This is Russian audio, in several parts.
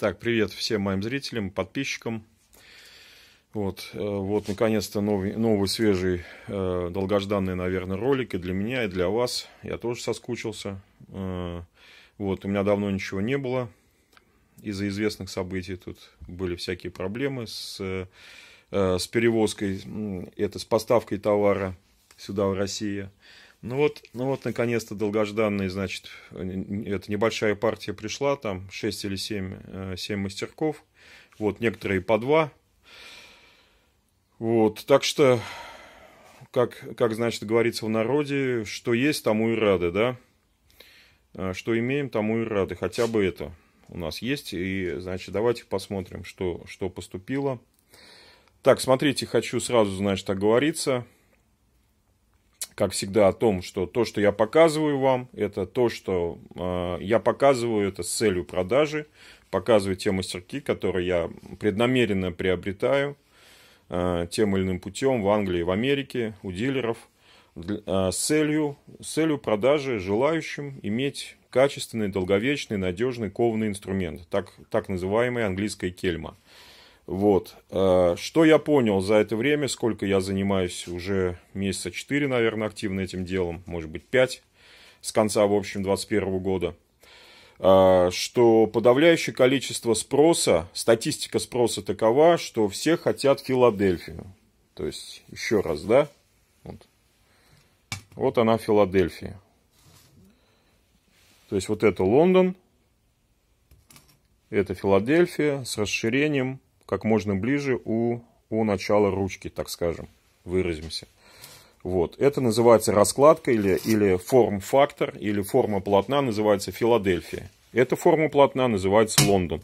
Так, привет всем моим зрителям, подписчикам. Вот, э, вот наконец-то новый, новый, свежий, э, долгожданный, наверное, ролик и для меня, и для вас. Я тоже соскучился. Э, вот, у меня давно ничего не было из-за известных событий. Тут были всякие проблемы с, с перевозкой, это с поставкой товара сюда, в Россию. Ну вот, ну вот, наконец-то долгожданная, значит, э, эта небольшая партия пришла, там 6 или 7, 7 э, мастерков, вот, некоторые по 2. Вот, так что, как, как, значит, говорится в народе, что есть, тому и рады, да? А что имеем, тому и рады, хотя бы это у нас есть. И, значит, давайте посмотрим, что, что поступило. Так, смотрите, хочу сразу, значит, оговориться как всегда, о том, что то, что я показываю вам, это то, что э, я показываю, это с целью продажи. Показываю те мастерки, которые я преднамеренно приобретаю э, тем или иным путем в Англии, в Америке, у дилеров, э, с, целью, с целью продажи желающим иметь качественный, долговечный, надежный кованный инструмент, так, так называемая английская кельма – вот. А, что я понял за это время, сколько я занимаюсь уже месяца 4, наверное, активно этим делом, может быть 5, с конца, в общем, 2021 года, а, что подавляющее количество спроса, статистика спроса такова, что все хотят Филадельфию. То есть, еще раз, да? Вот, вот она Филадельфия. То есть, вот это Лондон, это Филадельфия с расширением как можно ближе у, у начала ручки, так скажем, выразимся. Вот. Это называется раскладка или, или форм-фактор, или форма полотна называется Филадельфия. Эта форма полотна называется Лондон.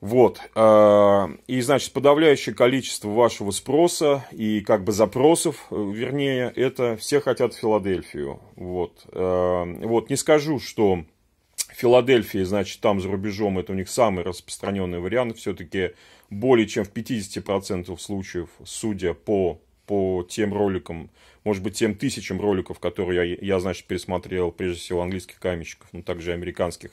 Вот. А, и, значит, подавляющее количество вашего спроса и как бы запросов, э, вернее, это все хотят Филадельфию. Вот. А, вот. Не скажу, что Филадельфии, значит, там за рубежом это у них самый распространенный вариант. Все-таки более чем в 50% случаев, судя по, по тем роликам, может быть, тем тысячам роликов, которые я, я значит, пересмотрел, прежде всего, английских каменщиков, но также американских,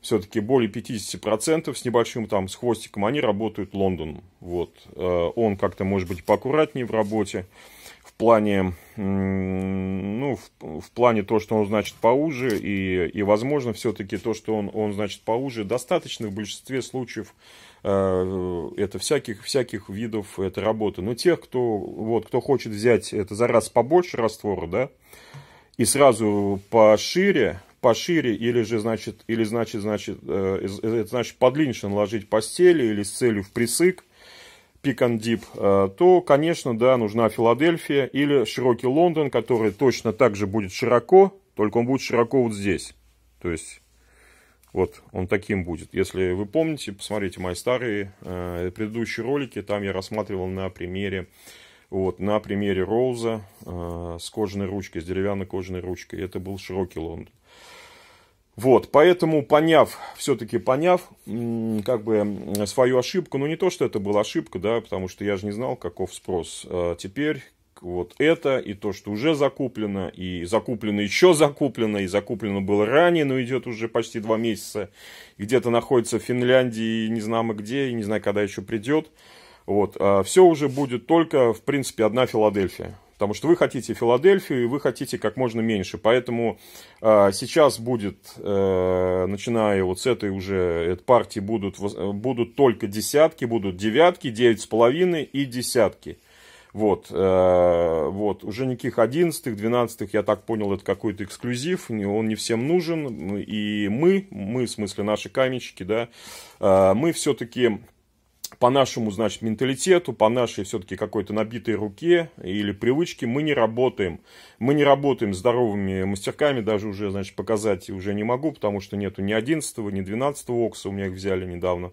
все-таки более 50% с небольшим там, с хвостиком, они работают Лондон. Вот. Э, он как-то, может быть, поаккуратнее в работе в плане, ну, в, в плане то, что он значит поуже, и, и возможно, все-таки то, что он, он значит поуже, достаточно в большинстве случаев э, это всяких, всяких видов этой работы. Но тех, кто, вот, кто хочет взять это за раз побольше раствора, да, и сразу пошире, пошире, или же, значит, или значит, значит, э, это значит подлиннее наложить постели, или с целью в присык, Pick and Deep, э, то, конечно, да, нужна Филадельфия или широкий Лондон, который точно так же будет широко, только он будет широко вот здесь. То есть, вот он таким будет. Если вы помните, посмотрите мои старые э, предыдущие ролики, там я рассматривал на примере, вот, на примере Роуза э, с кожаной ручкой, с деревянной кожаной ручкой. Это был широкий Лондон. Вот, поэтому поняв, все-таки поняв, как бы свою ошибку, ну не то, что это была ошибка, да, потому что я же не знал, каков спрос. А теперь вот это и то, что уже закуплено, и закуплено еще закуплено, и закуплено было ранее, но идет уже почти два месяца. Где-то находится в Финляндии, не знаю мы где, и не знаю, когда еще придет. Вот, а все уже будет только, в принципе, одна Филадельфия. Потому что вы хотите Филадельфию, и вы хотите как можно меньше. Поэтому э, сейчас будет, э, начиная вот с этой уже этой партии, будут, будут только десятки, будут девятки, девять с половиной и десятки. Вот, э, вот, уже никаких одиннадцатых, двенадцатых, я так понял, это какой-то эксклюзив, он не всем нужен. И мы, мы, в смысле наши каменщики, да, э, мы все-таки по нашему, значит, менталитету, по нашей все-таки какой-то набитой руке или привычке мы не работаем. Мы не работаем здоровыми мастерками, даже уже, значит, показать уже не могу, потому что нету ни 11 ни 12 окса, у меня их взяли недавно.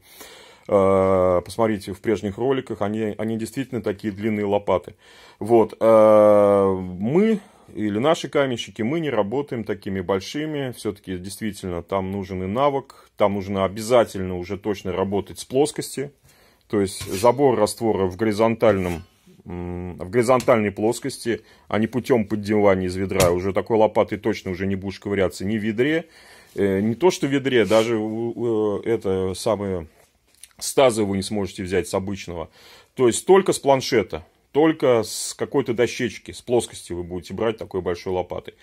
Э, посмотрите в прежних роликах, они, они действительно такие длинные лопаты. Вот, э, мы или наши каменщики, мы не работаем такими большими. Все-таки действительно там нужен и навык, там нужно обязательно уже точно работать с плоскости, то есть забор раствора в, горизонтальном, в горизонтальной плоскости, а не путем поддевания из ведра. Уже такой лопатой точно уже не будешь ковыряться ни в ведре, э, не то что в ведре, даже это самое стазы вы не сможете взять с обычного. То есть только с планшета, только с какой-то дощечки, с плоскости вы будете брать такой большой лопатой.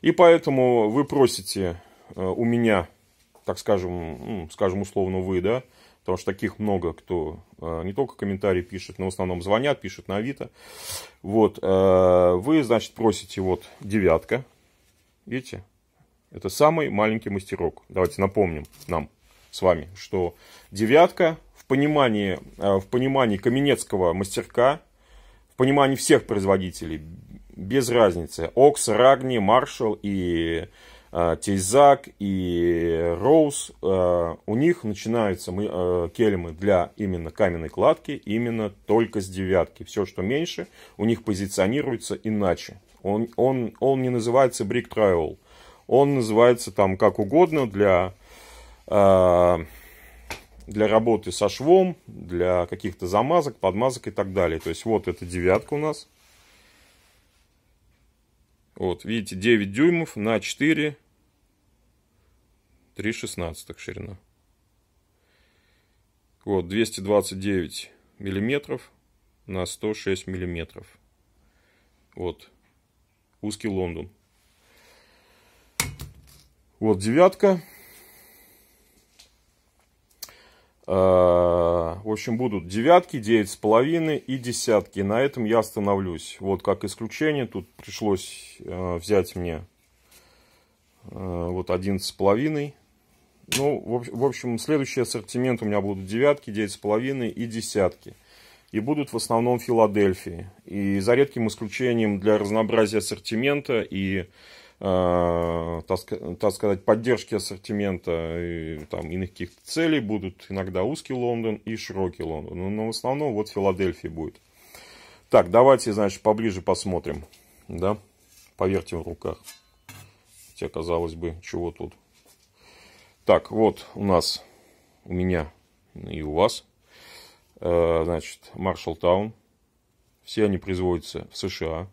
И поэтому вы просите э, у меня, так скажем, скажем условно вы, да, потому что таких много, кто э, не только комментарии пишет, но в основном звонят, пишут на Авито. Вот, э, вы, значит, просите вот девятка, видите, это самый маленький мастерок. Давайте напомним нам с вами, что девятка в понимании, э, в понимании каменецкого мастерка, в понимании всех производителей, без разницы, Окс, Рагни, Маршал и Э, Тейзак и Роуз, э, у них начинаются мы, э, кельмы для именно каменной кладки, именно только с девятки. Все, что меньше, у них позиционируется иначе. Он, он, он не называется брик трайл, он называется там как угодно для, для работы со швом, для каких-то замазок, подмазок и так далее. То есть вот эта девятка у нас – вот, видите, 9 дюймов на 4, 3 шестнадцатых ширина. Вот, 229 миллиметров на 106 миллиметров. Вот, узкий Лондон. Вот девятка. Э, в общем, будут девятки, девять с половиной и десятки. На этом я остановлюсь. Вот как исключение. Тут пришлось э, взять мне э, вот одиннадцать с половиной. Ну, в общем, следующий ассортимент у меня будут девятки, девять с половиной и десятки. И будут в основном Филадельфии. И за редким исключением для разнообразия ассортимента и э, так, сказать, поддержки ассортимента э, и там, иных каких-то целей будут иногда узкий Лондон и широкий Лондон. Но, но в основном вот Филадельфия будет. Так, давайте, значит, поближе посмотрим. Да, повертим в руках. Хотя, казалось бы, чего тут. Так, вот у нас, у меня и у вас, э, значит, Маршалл Таун. Все они производятся в США.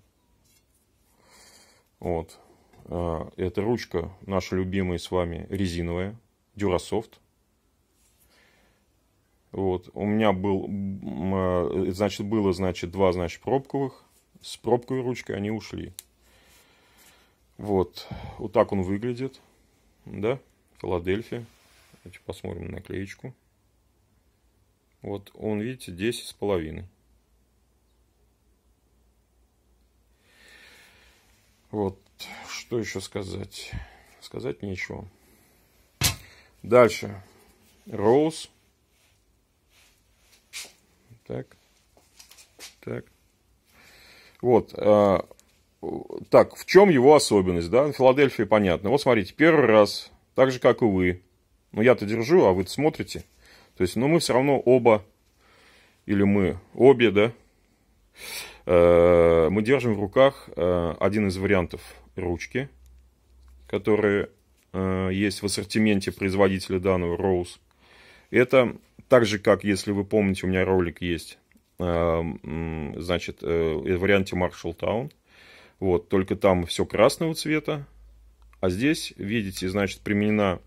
Вот. А, это ручка наша любимая с вами резиновая, Дюрасофт. Вот. У меня был, а, значит, было, значит, два, значит, пробковых. С пробковой ручкой они ушли. Вот. Вот так он выглядит. Да? Филадельфия. Давайте посмотрим наклеечку. Вот он, видите, 10 с половиной. Вот. Что еще сказать? Сказать нечего. Дальше. Роуз. Так. Так. Вот. Э, так, в чем его особенность, да? Филадельфия, понятно. Вот смотрите, первый раз, так же, как и вы. Ну, я-то держу, а вы смотрите. То есть, ну, мы все равно оба, или мы обе, да, э, мы держим в руках э, один из вариантов ручки, которые э, есть в ассортименте производителя данного Rose. Это так же, как, если вы помните, у меня ролик есть, э, значит, э, в варианте Marshall Town. Вот, только там все красного цвета. А здесь, видите, значит, применена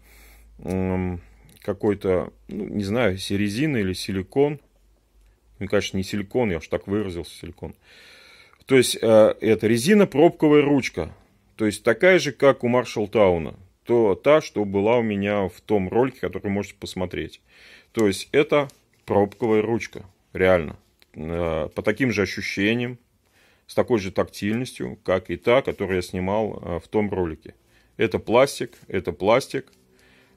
какой-то, ну, не знаю, резина или силикон. Ну, конечно, не силикон, я уж так выразился, силикон. То есть, э, это резина пробковая ручка. То есть такая же, как у Маршал Тауна. То та, что была у меня в том ролике, который можете посмотреть. То есть это пробковая ручка. Реально. Э, по таким же ощущениям, с такой же тактильностью, как и та, которую я снимал э, в том ролике. Это пластик, это пластик.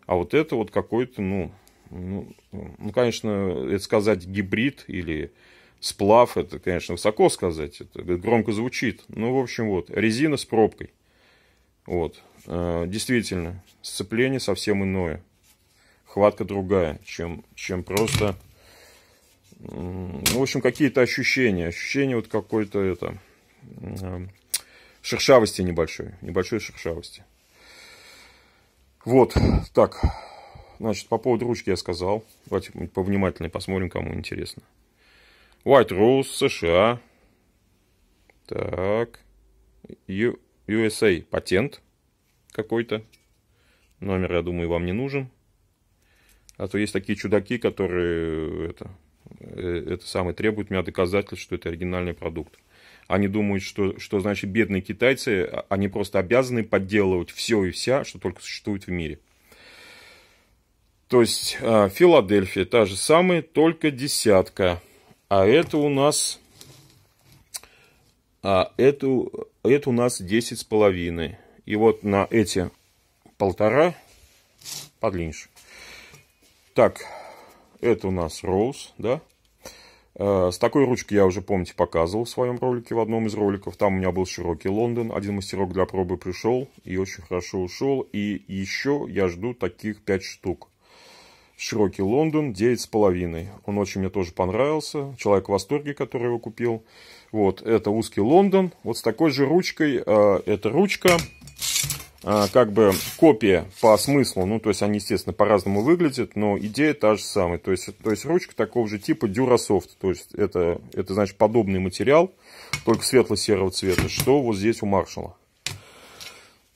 А вот это вот какой-то, ну, ну, ну, конечно, это сказать гибрид или сплав, это, конечно, высоко сказать, это громко звучит. Ну, в общем, вот, резина с пробкой. Вот. Э, действительно, сцепление совсем иное. Хватка другая, чем, чем просто... Ну, в общем, какие-то ощущения. ощущения вот какой-то это... Э, шершавости небольшой. Небольшой шершавости. Вот. Так. Значит, по поводу ручки я сказал. Давайте повнимательнее посмотрим, кому интересно. White Rose, США. Так. You USA патент какой-то. Номер, я думаю, вам не нужен. А то есть такие чудаки, которые э, это, э, это самое требуют меня доказательств, что это оригинальный продукт. Они думают, что, что значит бедные китайцы, а, они просто обязаны подделывать все и вся, что только существует в мире. То есть а, Филадельфия та же самая, только десятка. А это у нас... А эту это у нас 10 с половиной. И вот на эти полтора подлиннее. Так, это у нас роуз, да? Э, с такой ручкой я уже, помните, показывал в своем ролике, в одном из роликов. Там у меня был широкий Лондон. Один мастерок для пробы пришел и очень хорошо ушел. И еще я жду таких 5 штук. Широкий Лондон 9,5. Он очень мне тоже понравился. Человек в восторге, который его купил. Вот, это узкий Лондон. Вот с такой же ручкой. Э, эта ручка э, как бы копия по смыслу. Ну, то есть, они, естественно, по-разному выглядят, но идея та же самая. То есть, то есть ручка такого же типа Durasoft. То есть, это, это значит подобный материал, только светло-серого цвета, что вот здесь у Маршала.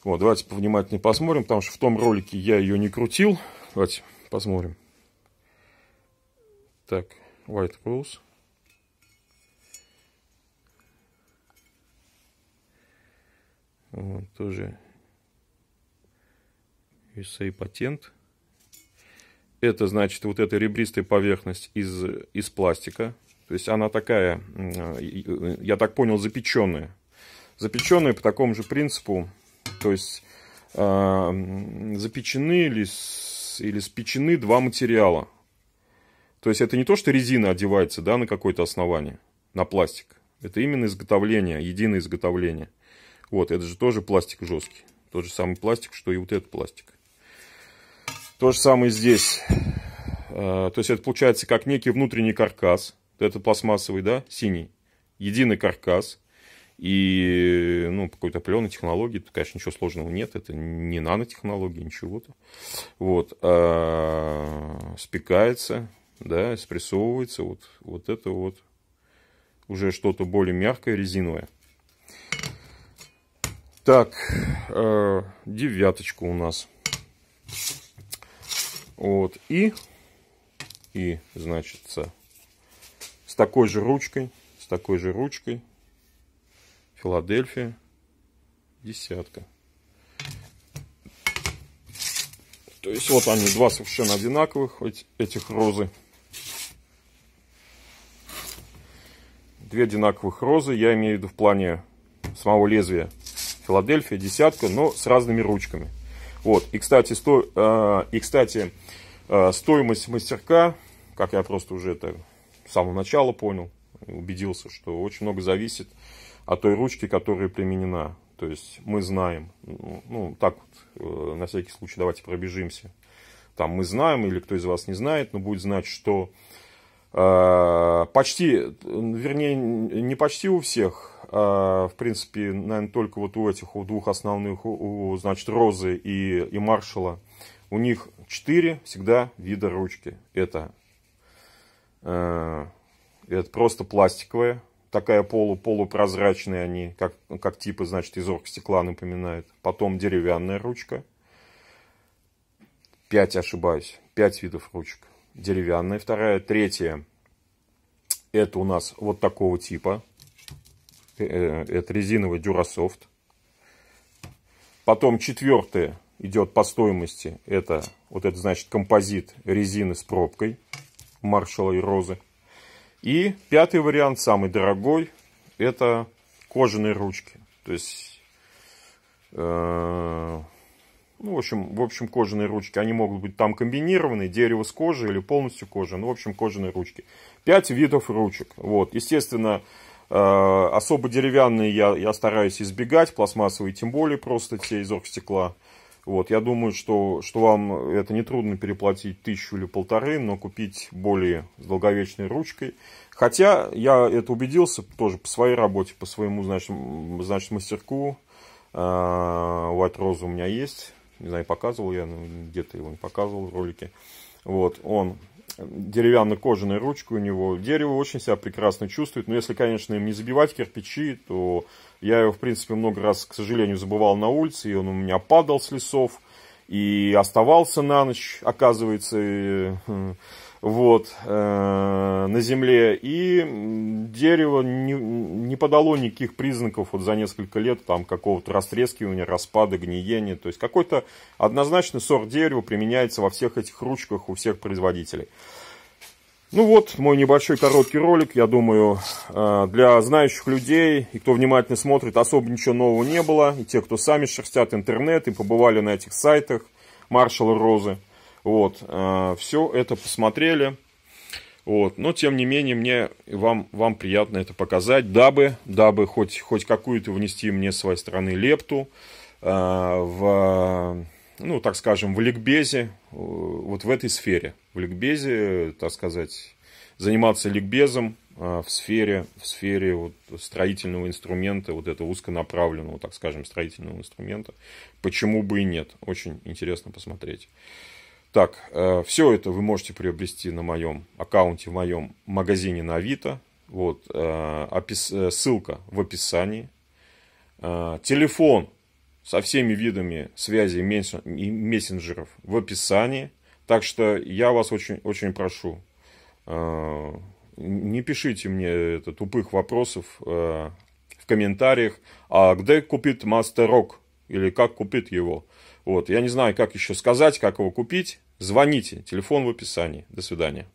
Вот, давайте повнимательнее посмотрим, потому что в том ролике я ее не крутил. Давайте посмотрим. Так, White Close. Вот, тоже USA патент. Это значит вот эта ребристая поверхность из, из пластика. То есть она такая, я так понял, запеченная. Запеченная по такому же принципу. То есть а, запечены или или спечены два материала. То есть это не то, что резина одевается да, на какое-то основание, на пластик. Это именно изготовление, единое изготовление. Вот, это же тоже пластик жесткий. Тот же самый пластик, что и вот этот пластик. То же самое здесь. Э, то есть это получается как некий внутренний каркас. Это пластмассовый, да, синий. Единый каркас. И ну, какой-то определенной технологии, тут, конечно, ничего сложного нет, это не нанотехнологии, ничего-то. Вот, а, спекается, да, спрессовывается, вот, вот это вот уже что-то более мягкое, резиновое. Так, а, девяточку у нас. Вот, и, и, значит, с такой же ручкой, с такой же ручкой Филадельфия. Десятка. То есть вот они, два совершенно одинаковых этих розы. Две одинаковых розы, я имею в виду в плане самого лезвия. Филадельфия, десятка, но с разными ручками. Вот. И, кстати, сто... Э, и, кстати э, стоимость мастерка, как я просто уже это с самого начала понял, убедился, что очень много зависит о той ручке, которая применена. То есть мы знаем, ну так вот, э, на всякий случай давайте пробежимся. Там мы знаем, или кто из вас не знает, но будет знать, что э, почти, вернее, не почти у всех, э, в принципе, наверное, только вот у этих у двух основных, у, значит, Розы и, и Маршала, у них четыре всегда вида ручки. Это, э, это просто пластиковая, такая полу полупрозрачные они, как, как типы, значит, из оргстекла напоминают. Потом деревянная ручка. Пять, ошибаюсь, пять видов ручек. Деревянная вторая. Третья, это у нас вот такого типа. Э, э, это резиновый дюрасофт. Потом четвертая идет по стоимости. Это вот это значит композит резины с пробкой маршала и розы. И пятый вариант, самый дорогой, это кожаные ручки. То есть, э, ну, в общем, в общем, кожаные ручки. Они могут быть там комбинированы, дерево с кожей или полностью кожа. Ну, в общем, кожаные ручки. Пять видов ручек. Вот, естественно, э, особо деревянные я, я стараюсь избегать, пластмассовые тем более просто те из оргстекла. стекла вот, я думаю, что, что вам это не трудно переплатить тысячу или полторы, но купить более с долговечной ручкой. Хотя я это убедился тоже по своей работе, по своему, значит, значит мастерку. А, White Rose у меня есть. Не знаю, показывал я, где-то его не показывал в ролике. Вот, он деревянно-кожаной ручкой у него. Дерево очень себя прекрасно чувствует. Но если, конечно, им не забивать кирпичи, то я его, в принципе, много раз, к сожалению, забывал на улице. И он у меня падал с лесов. И оставался на ночь, оказывается. Э, вот, э, на земле. И дерево не, не подало никаких признаков вот за несколько лет там какого-то растрескивания, распада, гниения. То есть какой-то однозначный сорт дерева применяется во всех этих ручках у всех производителей. Ну вот, мой небольшой короткий ролик, я думаю, э, для знающих людей и кто внимательно смотрит, особо ничего нового не было. И те, кто сами шерстят интернет и побывали на этих сайтах Маршала Розы. Вот, а, все это посмотрели. Вот, но тем не менее мне вам вам приятно это показать, дабы дабы хоть хоть какую-то внести мне с своей стороны лепту э, в ну так скажем в ликбезе э, вот в этой сфере в ликбезе так сказать заниматься ликбезом э, в сфере в сфере вот строительного инструмента вот этого узконаправленного так скажем строительного инструмента почему бы и нет очень интересно посмотреть так, э, все это вы можете приобрести на моем аккаунте, в моем магазине на Авито. Вот, э, э, ссылка в описании. Телефон со всеми видами связи и мессенджеров в описании. Так что я вас очень, очень прошу, не пишите мне это, тупых вопросов в комментариях, а где купить мастерок или как купить его. Вот, я не знаю, как еще сказать, как его купить. Звоните, телефон в описании. До свидания.